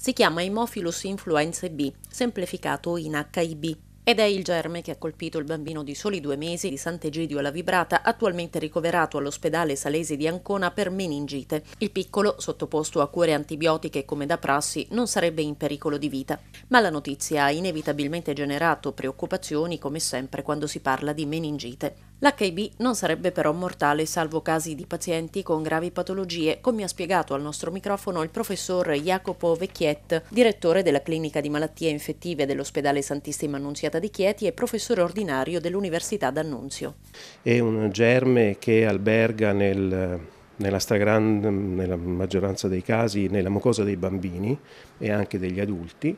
Si chiama Hemophilus influenzae B, semplificato in HIB. Ed è il germe che ha colpito il bambino di soli due mesi di Sant'Egidio alla Vibrata, attualmente ricoverato all'ospedale Salesi di Ancona per meningite. Il piccolo, sottoposto a cure antibiotiche come da prassi, non sarebbe in pericolo di vita. Ma la notizia ha inevitabilmente generato preoccupazioni come sempre quando si parla di meningite. L'HIB non sarebbe però mortale salvo casi di pazienti con gravi patologie, come ha spiegato al nostro microfono il professor Jacopo Vecchiet, direttore della clinica di malattie infettive dell'ospedale Santissima Annunziata di Chieti e professore ordinario dell'Università d'Annunzio. È un germe che alberga nel, nella, nella maggioranza dei casi nella mucosa dei bambini e anche degli adulti.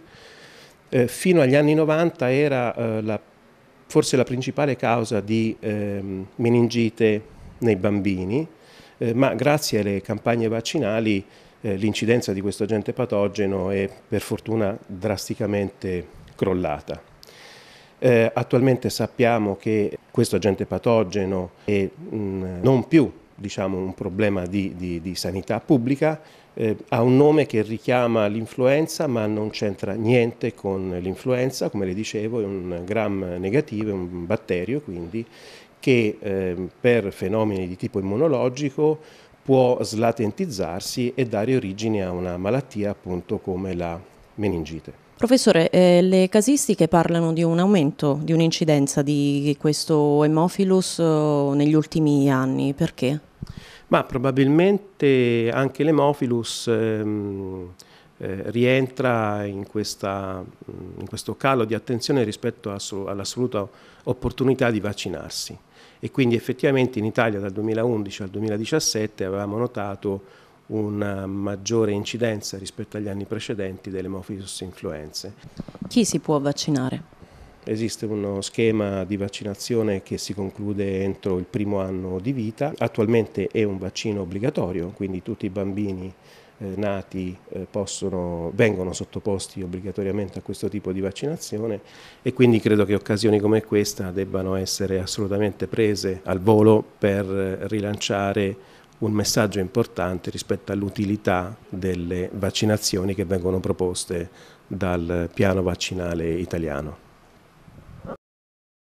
Eh, fino agli anni 90 era eh, la, forse la principale causa di eh, meningite nei bambini, eh, ma grazie alle campagne vaccinali eh, l'incidenza di questo agente patogeno è per fortuna drasticamente crollata. Eh, attualmente sappiamo che questo agente patogeno è mh, mm, non più diciamo, un problema di, di, di sanità pubblica, eh, ha un nome che richiama l'influenza ma non c'entra niente con l'influenza, come le dicevo è un gram negativo, è un batterio quindi che eh, per fenomeni di tipo immunologico può slatentizzarsi e dare origine a una malattia appunto come la meningite. Professore, eh, le casistiche parlano di un aumento, di un'incidenza di questo Hemophilus eh, negli ultimi anni, perché? Ma probabilmente anche l'emophilus ehm, eh, rientra in, questa, mm, in, questo calo di attenzione rispetto all'assoluta opportunità di vaccinarsi e quindi effettivamente in Italia dal 2011 al 2017 avevamo notato una maggiore incidenza rispetto agli anni precedenti delle Mophilus influenze. Chi si può vaccinare? Esiste uno schema di vaccinazione che si conclude entro il primo anno di vita. Attualmente è un vaccino obbligatorio, quindi tutti i bambini eh, nati eh, possono, vengono sottoposti obbligatoriamente a questo tipo di vaccinazione e quindi credo che occasioni come questa debbano essere assolutamente prese al volo per eh, rilanciare un messaggio importante rispetto all'utilità delle vaccinazioni che vengono proposte dal piano vaccinale italiano.